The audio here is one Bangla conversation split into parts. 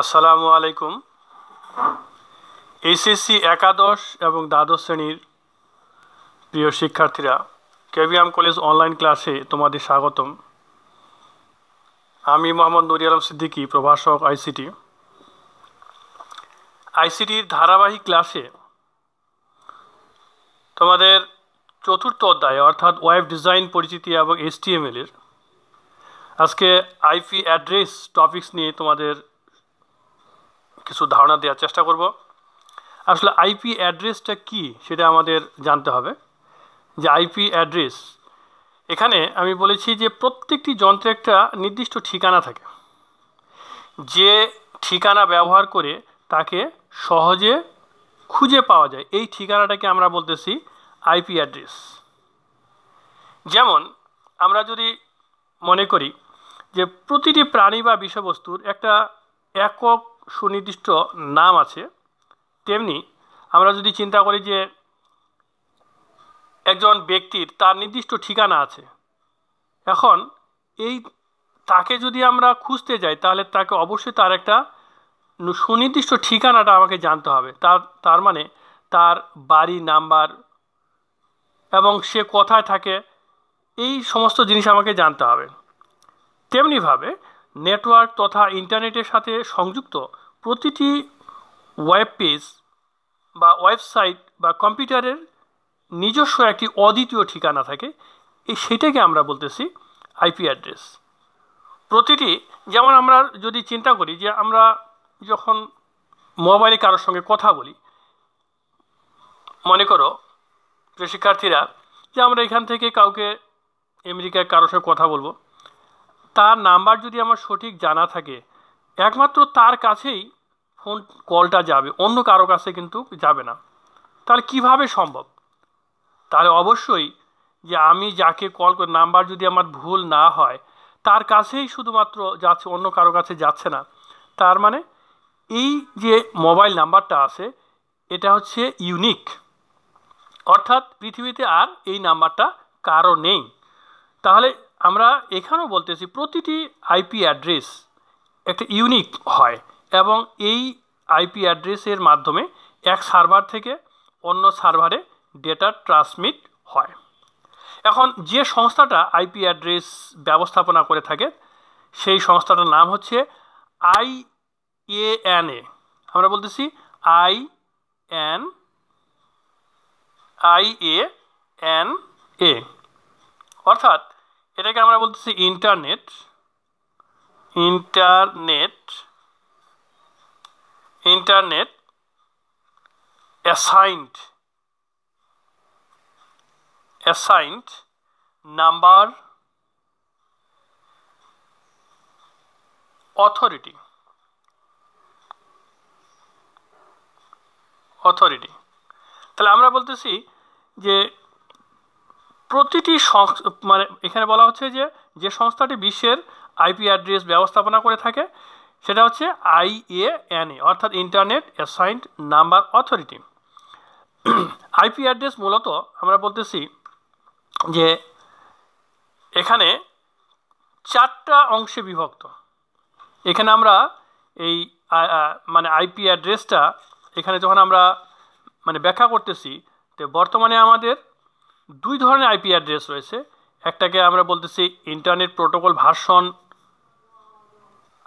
আসসালামু আলাইকুম এইচএসসি একাদশ এবং দ্বাদশ শ্রেণীর প্রিয় শিক্ষার্থীরা কেভিয়াম কলেজ অনলাইন ক্লাসে তোমাদের স্বাগতম আমি মোহাম্মদ নুরি আলম সিদ্দিকী প্রভাষক আইসিটি আইসিটির ধারাবাহিক ক্লাসে তোমাদের চতুর্থ অধ্যায় অর্থাৎ ওয়েব ডিজাইন পরিচিতি এবং এসটিএমএল এর আজকে আইপি অ্যাড্রেস টপিক্স নিয়ে তোমাদের কিছু ধারণা দেওয়ার চেষ্টা করব আসলে আইপি অ্যাড্রেসটা কি সেটা আমাদের জানতে হবে যে আইপি অ্যাড্রেস এখানে আমি বলেছি যে প্রত্যেকটি যন্ত্রে একটা নির্দিষ্ট ঠিকানা থাকে যে ঠিকানা ব্যবহার করে তাকে সহজে খুঁজে পাওয়া যায় এই ঠিকানাটাকে আমরা বলতেছি আইপি অ্যাড্রেস যেমন আমরা যদি মনে করি যে প্রতিটি প্রাণী বা বিষয়বস্তুর একটা একক সুনির্দিষ্ট নাম আছে তেমনি আমরা যদি চিন্তা করি যে একজন ব্যক্তির তার নির্দিষ্ট ঠিকানা আছে এখন এই তাকে যদি আমরা খুঁজতে যাই তাহলে তাকে অবশ্যই তার একটা সুনির্দিষ্ট ঠিকানাটা আমাকে জানতে হবে তার তার মানে তার বাড়ি নাম্বার এবং সে কোথায় থাকে এই সমস্ত জিনিস আমাকে জানতে হবে তেমনিভাবে নেটওয়ার্ক তথা ইন্টারনেটের সাথে সংযুক্ত প্রতিটি ওয়েব পেজ বা ওয়েবসাইট বা কম্পিউটারের নিজস্ব একটি অদ্বিতীয় ঠিকানা থাকে এই সেটাকে আমরা বলতেছি আইপি অ্যাড্রেস প্রতিটি যেমন আমরা যদি চিন্তা করি যে আমরা যখন মোবাইলে কারোর সঙ্গে কথা বলি মনে করো যে শিক্ষার্থীরা যে আমরা এখান থেকে কাউকে আমেরিকায় কারোর সঙ্গে কথা বলবো তার নাম্বার যদি আমার সঠিক জানা থাকে একমাত্র তার কাছেই ফোন কলটা যাবে অন্য কারো কাছে কিন্তু যাবে না তাহলে কিভাবে সম্ভব তাহলে অবশ্যই যে আমি যাকে কল নাম্বার যদি আমার ভুল না হয় তার কাছেই শুধুমাত্র যাচ্ছে অন্য কারো কাছে যাচ্ছে না তার মানে এই যে মোবাইল নাম্বারটা আছে এটা হচ্ছে ইউনিক অর্থাৎ পৃথিবীতে আর এই নাম্বারটা কারো নেই তাহলে আমরা এখানেও বলতেছি প্রতিটি আইপি অ্যাড্রেস একটা ইউনিক হয় এবং এই আইপি অ্যাড্রেসের মাধ্যমে এক সার্ভার থেকে অন্য সার্ভারে ডেটা ট্রান্সমিট হয় এখন যে সংস্থাটা আইপি অ্যাড্রেস ব্যবস্থাপনা করে থাকে সেই সংস্থাটার নাম হচ্ছে আই এ এন এ আমরা বলতেছি I N I A N A অর্থাৎ এটাকে আমরা বলতেছি internet internet internet assigned assigned number authority authority তাহলে আমরা বলতেছি যে প্রতিটি মানে এখানে বলা হচ্ছে যে যে সংস্থাটি বিশ্বের আইপি অ্যাড্রেস ব্যবস্থাপনা করে থাকে সেটা হচ্ছে আইএএনএ অর্থাৎ internet assigned number authority IP address মূলত আমরা বলতেছি যে এখানে চারটা অংশে বিভক্ত এখানে আমরা এই মানে আইপি অ্যাড্রেসটা এখানে যখন আমরা মানে ব্যাখ্যা করতেছি তো বর্তমানে আমাদের দুই ধরনের আইপি অ্যাড্রেস রয়েছে একটাকে আমরা বলতেছি internet protocol version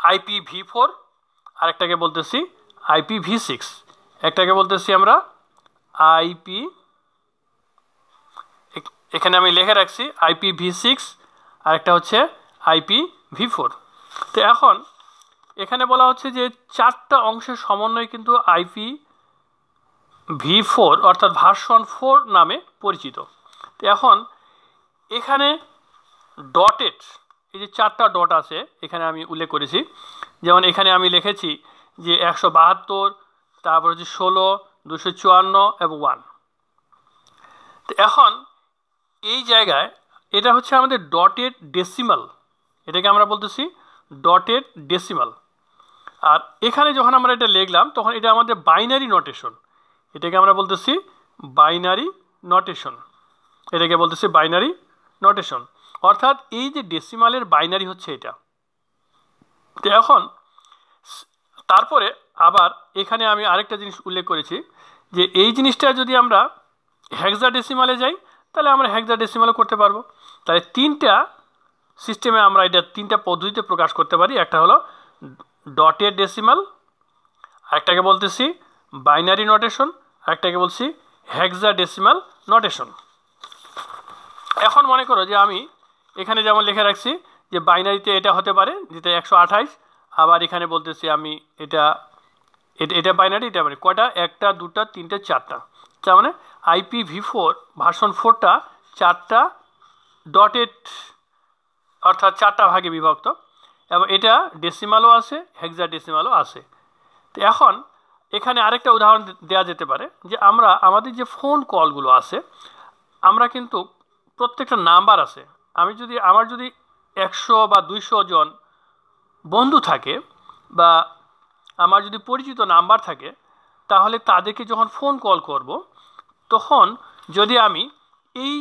IP V four আরেকটাকে বলতেছি আইপি ভি সিক্স একটাকে বলতেছি আমরা আইপি এখানে আমি লেখে রাখছি আইপি ভি সিক্স আর একটা হচ্ছে আইপি ভি ফোর তো এখন এখানে বলা হচ্ছে যে চারটা অংশের সমন্বয় কিন্তু আইপি ভি ফোর অর্থাৎ ভার্সন ফোর নামে পরিচিত এখন এখানে ডটেড এই যে চারটা ডট আছে এখানে আমি উল্লেখ করেছি যেমন এখানে আমি লিখেছি যে একশো বাহাত্তর তারপর হচ্ছে ষোলো দুশো চুয়ান্ন এবং ওয়ান তো এখন এই জায়গায় এটা হচ্ছে আমাদের ডটেড ডেসিমাল এটাকে আমরা বলতেছি ডটেড ডেসিমাল আর এখানে যখন আমরা এটা লিখলাম তখন এটা আমাদের বাইনারি নোটেশন এটাকে আমরা বলতেছি বাইনারি নোটেশন এটাকে বলতেছি বাইনারি নোটেশন অর্থাৎ এই যে ডেসিমালের বাইনারি হচ্ছে এটা তো এখন তারপরে আবার এখানে আমি আরেকটা জিনিস উল্লেখ করেছি যে এই জিনিসটা যদি আমরা হ্যাকজা ডেসিমালে যাই তাহলে আমরা হ্যাকজা ডেসিমালও করতে পারবো তাহলে তিনটা সিস্টেমে আমরা এটা তিনটা পদ্ধতিতে প্রকাশ করতে পারি একটা হলো ডটের ডেসিমাল একটাকে বলতেছি বাইনারি নোটেশন একটাকে বলছি হ্যাকজা ডেসিমাল নোটেশন এখন মনে করো যে আমি এখানে যেমন লিখে রাখছি যে বাইনারিতে এটা হতে পারে যেটা একশো আঠাইশ আবার এখানে বলতেছি আমি এটা এটা বাইনারি এটা মানে কটা একটা দুটা তিনটা চারটা তার মানে আইপি ভি ফোর ভার্সন ফোরটা চারটা ডটেড অর্থাৎ চারটা ভাগে বিভক্ত এবং এটা ডেসিমালও আছে হেক্সা ডেসিমালও আছে তো এখন এখানে আরেকটা উদাহরণ দেওয়া যেতে পারে যে আমরা আমাদের যে ফোন কলগুলো আছে আমরা কিন্তু প্রত্যেকটা নাম্বার আছে আমি যদি আমার যদি একশো বা দুইশো জন বন্ধু থাকে বা আমার যদি পরিচিত নাম্বার থাকে তাহলে তাদেরকে যখন ফোন কল করব তখন যদি আমি এই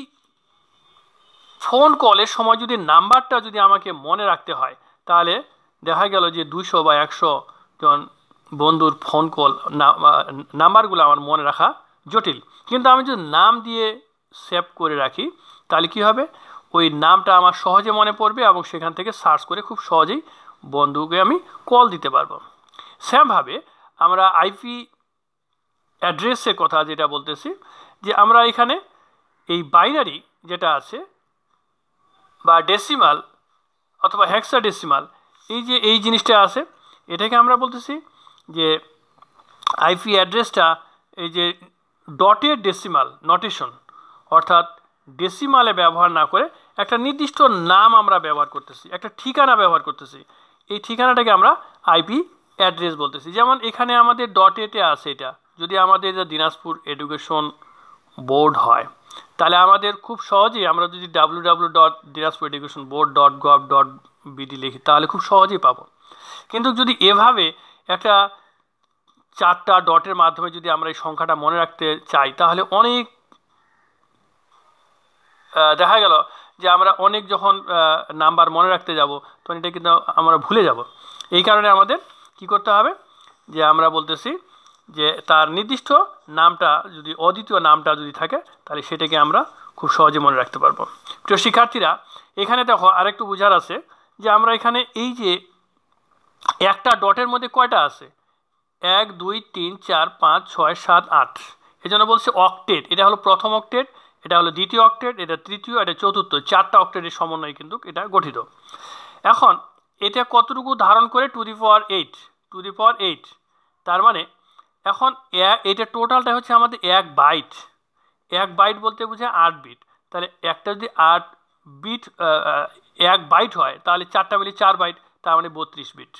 ফোন কলের সময় যদি নাম্বারটা যদি আমাকে মনে রাখতে হয় তাহলে দেখা গেল যে দুশো বা একশো জন বন্ধুর ফোন কল নাম্বারগুলো আমার মনে রাখা জটিল কিন্তু আমি যদি নাম দিয়ে সেভ করে রাখি তাহলে কী হবে ওই নামটা আমার সহজে মনে পড়বে এবং সেখান থেকে সার্চ করে খুব সহজেই বন্ধুকে আমি কল দিতে পারবো সেমভাবে আমরা আইপি অ্যাড্রেসের কথা যেটা বলতেছি যে আমরা এখানে এই বাইনারি যেটা আছে বা ডেসিমাল অথবা হ্যাক্সা ডেসিমাল এই যে এই জিনিসটা আছে এটাকে আমরা বলতেছি যে আইপি অ্যাড্রেসটা এই যে ডটের ডেসিমাল নটেশন অর্থাৎ ডেসিমালে ব্যবহার না করে একটা নির্দিষ্ট নাম আমরা ব্যবহার করতেছি একটা ঠিকানা ব্যবহার করতেছি এই ঠিকানাটাকে আমরা আইপি অ্যাড্রেস বলতেছি যেমন এখানে আমাদের ডট এতে আছে এটা যদি আমাদের দিনাজপুর এডুকেশন বোর্ড হয় তাহলে আমাদের খুব সহজেই আমরা যদি W W dot Dinajpur education board dot gov dot BD লিখি তাহলে খুব সহজেই পাবো কিন্তু যদি এভাবে একটা চারটা ডটের মাধ্যমে যদি আমরা এই সংখ্যাটা মনে রাখতে চাই তাহলে অনেক দেখা গেল যে আমরা অনেক যখন নাম্বার মনে রাখতে যাব তখন এটা কিন্তু আমরা ভুলে যাব এই কারণে আমাদের কি করতে হবে যে আমরা বলতেছি যে তার নির্দিষ্ট নামটা যদি অদ্বিতীয় নামটা যদি থাকে তাহলে সেটাকে আমরা খুব সহজে মনে রাখতে পারবো প্রিয় শিক্ষার্থীরা এখানে দেখো আরেকটু বোঝার আছে যে আমরা এখানে এই যে একটা ডটের মধ্যে কয়টা আছে এক দুই তিন চার পাঁচ ছয় সাত আট এজন্য বলছে অক্টেট এটা হলো প্রথম অক্টেট এটা হলো দ্বিতীয় অক্টেট এটা তৃতীয় এটা চতুর্থ চারটা অক্টেটের সমন্বয়ে কিন্তু এটা গঠিত এখন এটা কতটুকু ধারণ করে two the power eight two the power eight তার মানে এখন এটা টোটালটা হচ্ছে আমাদের এক বাইট এক বাইট বলতে বোঝায় আট বিট তাহলে একটা যদি আট বিট এক বাইট হয় তাহলে চারটা মিলে চার বাইট তার মানে বত্রিশ বিট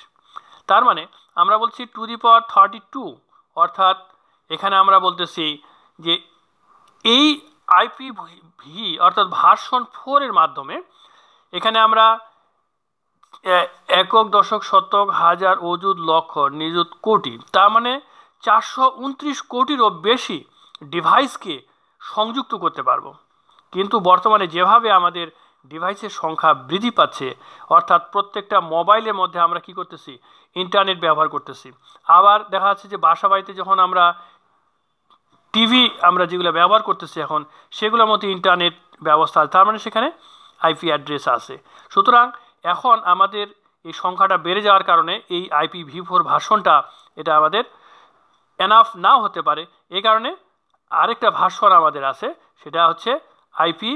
তার মানে আমরা বলছি two the power thirty two অর্থাৎ এখানে আমরা বলতেছি যে এই আইপি ভি অর্থাৎ ভার্সন ফোরের মাধ্যমে এখানে আমরা একক দশক শতক হাজার অজুদ লক্ষ নিযুত কোটি তার মানে চারশো উনত্রিশ কোটিরও বেশি ডিভাইসকে সংযুক্ত করতে পারবো কিন্তু বর্তমানে যেভাবে আমাদের ডিভাইসের সংখ্যা বৃদ্ধি পাচ্ছে অর্থাৎ প্রত্যেকটা মোবাইলের মধ্যে আমরা কি করতেছি ইন্টারনেট ব্যবহার করতেছি আবার দেখা যাচ্ছে যে বাসা বাড়িতে যখন আমরা টিভি আমরা যেগুলো ব্যবহার করতেছি এখন সেগুলোর মধ্যে ইন্টারনেট ব্যবস্থা আছে তার মানে সেখানে আইপি অ্যাড্রেস আছে সুতরাং এখন আমাদের এই সংখ্যাটা বেড়ে যাওয়ার কারণে এই আইপি ভি ফোর ভাষণটা এটা আমাদের এনাফ না হতে পারে এ কারণে আরেকটা ভাষণ আমাদের আছে সেটা হচ্ছে আইপি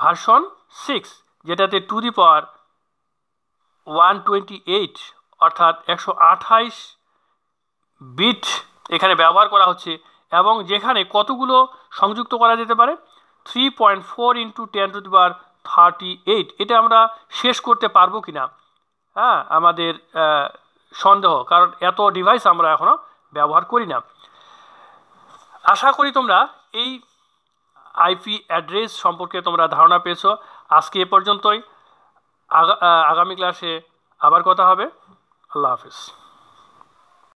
ভার্সন সিক্স যেটাতে two the power one twenty eight অর্থাৎ একশো আঠাইশ বিট এখানে ব্যবহার করা হচ্ছে এবং যেখানে কতগুলো সংযুক্ত করা যেতে পারে three point four into ten to দিবার বার থার্টি এইট এটা আমরা শেষ করতে পারবো কি না হ্যাঁ আমাদের সন্দেহ কারণ এত ডিভাইস আমরা এখনও ব্যবহার করি না আশা করি তোমরা এই আইপি অ্যাড্রেস সম্পর্কে তোমরা ধারণা পেয়েছো আজকে এ পর্যন্তই আগামী ক্লাসে আবার কথা হবে আল্লাহ হাফিজ